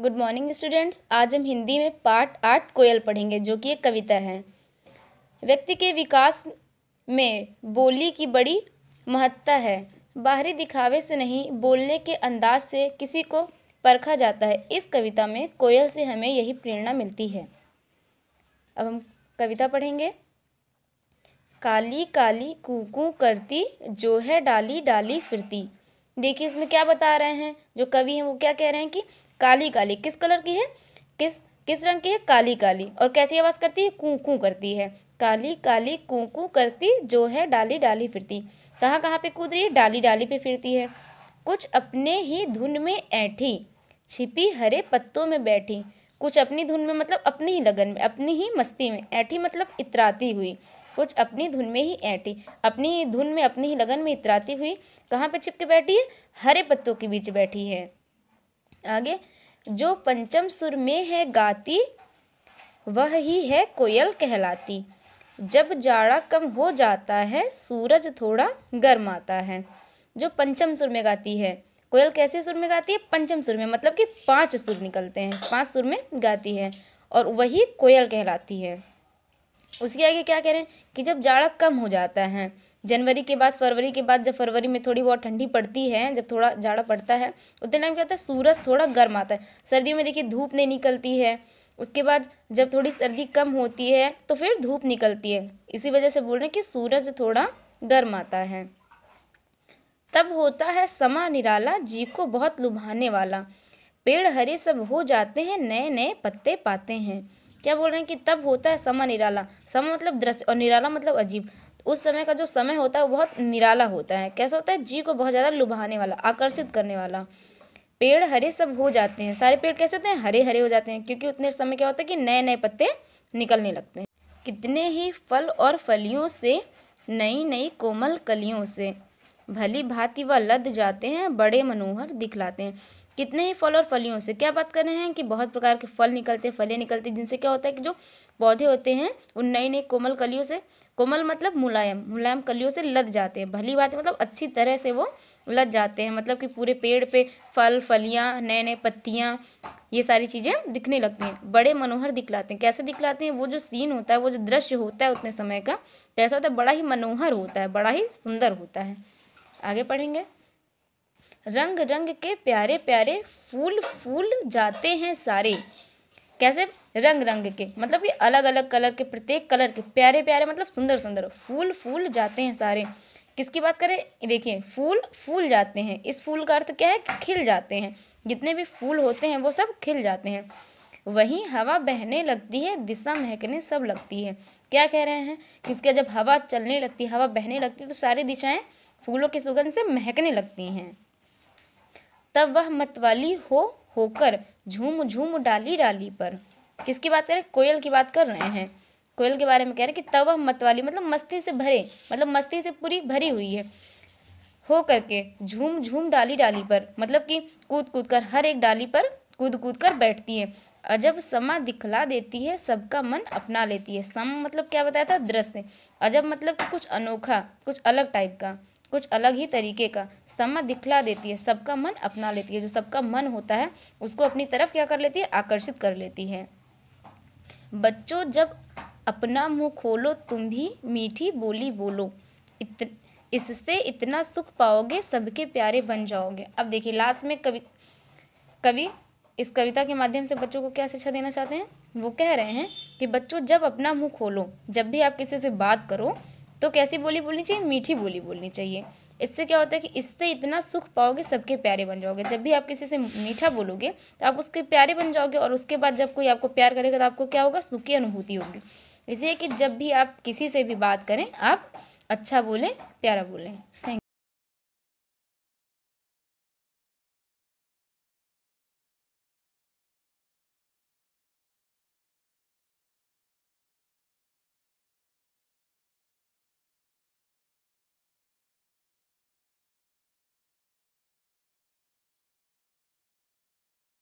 good morning students आज हम हिंदी में पार्ट आठ कोयल पढ़ेंगे जो कि एक कविता है व्यक्ति के विकास में बोली की बड़ी महत्ता है बाहरी दिखावे से नहीं बोलने के अंदाज से किसी को परखा जाता है इस कविता में कोयल से हमें यही प्रेरणा मिलती है अब हम कविता पढ़ेंगे काली काली कुकू करती जो है डाली डाली फिरती देखिए इसमें क्या बता रहे हैं जो कवि हैं वो क्या कह रहे हैं कि काली काली किस कलर की है किस किस रंग की है काली काली और कैसी आवाज़ करती है कू कू करती है काली काली कू कू करती जो है डाली डाली फिरती कहाँ कहाँ पे कूद रही है डाली डाली पे फिरती है कुछ अपने ही धुन में ऐठी छिपी हरे पत्तों में बैठी कुछ अपनी धुन में मतलब अपनी ही लगन में अपनी ही मस्ती में ऐठी मतलब इतराती हुई कुछ अपनी धुन में ही ऐठी अपनी धुन में अपनी ही लगन में इतराती हुई कहाँ पे छिपके बैठी है हरे पत्तों के बीच बैठी है आगे जो पंचम सुर में है गाती वह ही है कोयल कहलाती जब जाड़ा कम हो जाता है सूरज थोड़ा गर्म आता है जो पंचम सुर में गाती है कोयल कैसे सुर में गाती है पंचम सुर में मतलब कि पांच सुर निकलते हैं पांच सुर में गाती है और वही कोयल कहलाती है उसके आगे क्या कह रहे हैं कि जब जाड़ा कम हो जाता है जनवरी के बाद फरवरी के बाद जब फरवरी में थोड़ी बहुत ठंडी पड़ती है जब थोड़ा जाड़ा पड़ता है उतने टाइम क्या होता है सूरज थोड़ा गर्म आता है सर्दियों में देखिए धूप नहीं निकलती है उसके बाद जब थोड़ी सर्दी कम होती है तो फिर धूप निकलती है इसी वजह से बोल रहे हैं कि सूरज थोड़ा गर्म आता है तब होता है समा निराला जी को बहुत लुभाने वाला पेड़ हरे सब हो जाते हैं नए नए पत्ते पाते हैं क्या बोल रहे हैं कि तब होता है समा निराला समा मतलब दृश्य और निराला मतलब अजीब उस समय का जो समय होता है वो बहुत निराला होता है कैसा होता है जी को बहुत ज़्यादा लुभाने वाला आकर्षित करने वाला पेड़ हरे सब हो जाते हैं सारे पेड़ कैसे होते हैं हरे हरे हो जाते हैं क्योंकि उतने समय क्या होता है कि नए नए पत्ते निकलने लगते हैं कितने ही फल और फलियों से नई नई कोमल कलियों से भली भांति वह लद जाते हैं बड़े मनोहर दिखलाते हैं कितने ही फल और फलियों से क्या बात कर रहे हैं कि बहुत प्रकार के फल निकलते हैं फलें निकलती जिनसे क्या होता है कि जो पौधे होते हैं उन नई नई कोमल कलियों से कोमल मतलब मुलायम मुलायम कलियों से लद जाते हैं भली बात मतलब अच्छी तरह से वो लद जाते हैं मतलब कि पूरे पेड़ पे फल फलियाँ नए नए पत्तियाँ ये सारी चीज़ें दिखने लगती हैं बड़े मनोहर दिखलाते हैं कैसे दिखलाते हैं वो जो सीन होता है वो जो दृश्य होता है उतने समय का कैसा होता है बड़ा ही मनोहर होता है बड़ा ही सुंदर होता है आगे पढ़ेंगे रंग रंग के प्यारे प्यारे फूल फूल जाते हैं सारे कैसे रंग रंग के मतलब कि अलग अलग कलर के प्रत्येक कलर के प्यारे प्यारे मतलब सुंदर सुंदर फूल फूल जाते हैं सारे किसकी बात करें देखिए फूल फूल जाते हैं इस फूल का अर्थ क्या है खिल जाते हैं जितने भी फूल होते हैं वो सब खिल जाते हैं वहीं हवा बहने लगती है दिशा महकने सब लगती है क्या कह रहे हैं कि उसके जब हवा चलने लगती है हवा बहने लगती है तो सारी दिशाएं फूलों की सुगंध से महकने लगती हैं तब वह मतवाली हो होकर झूम झूम डाली डाली पर किसकी बात करें कोयल की बात कर रहे हैं कोयल के बारे में कह रहे हैं कि तब वह मतवाली मतलब मस्ती से भरे मतलब मस्ती से पूरी भरी हुई है हो करके झूम झूम डाली डाली पर मतलब कि कूद कूद कर हर एक डाली पर कूद कूद कर बैठती है अजब समा दिखला देती है सबका मन अपना लेती है सम मतलब क्या बताया था दृश्य अजब मतलब कुछ अनोखा कुछ अलग टाइप का कुछ अलग ही तरीके का समा दिखला देती है सबका मन अपना लेती है जो सबका मन होता है उसको अपनी तरफ क्या कर लेती है आकर्षित कर लेती है बच्चों जब अपना मुंह खोलो तुम भी मीठी बोली बोलो इत इससे इतना सुख पाओगे सबके प्यारे बन जाओगे अब देखिए लास्ट में कवि कवि इस कविता के माध्यम से बच्चों को क्या शिक्षा देना चाहते हैं वो कह रहे हैं कि बच्चों जब अपना मुंह खोलो जब भी आप किसी से बात करो तो कैसी बोली बोलनी चाहिए मीठी बोली बोलनी चाहिए इससे क्या होता है कि इससे इतना सुख पाओगे सबके प्यारे बन जाओगे जब भी आप किसी से मीठा बोलोगे तो आप उसके प्यारे बन जाओगे और उसके बाद जब कोई आपको प्यार करेगा तो आपको क्या होगा सुखी अनुभूति होगी इसलिए कि जब भी आप किसी से भी बात करें आप अच्छा बोलें प्यारा बोलें थैंक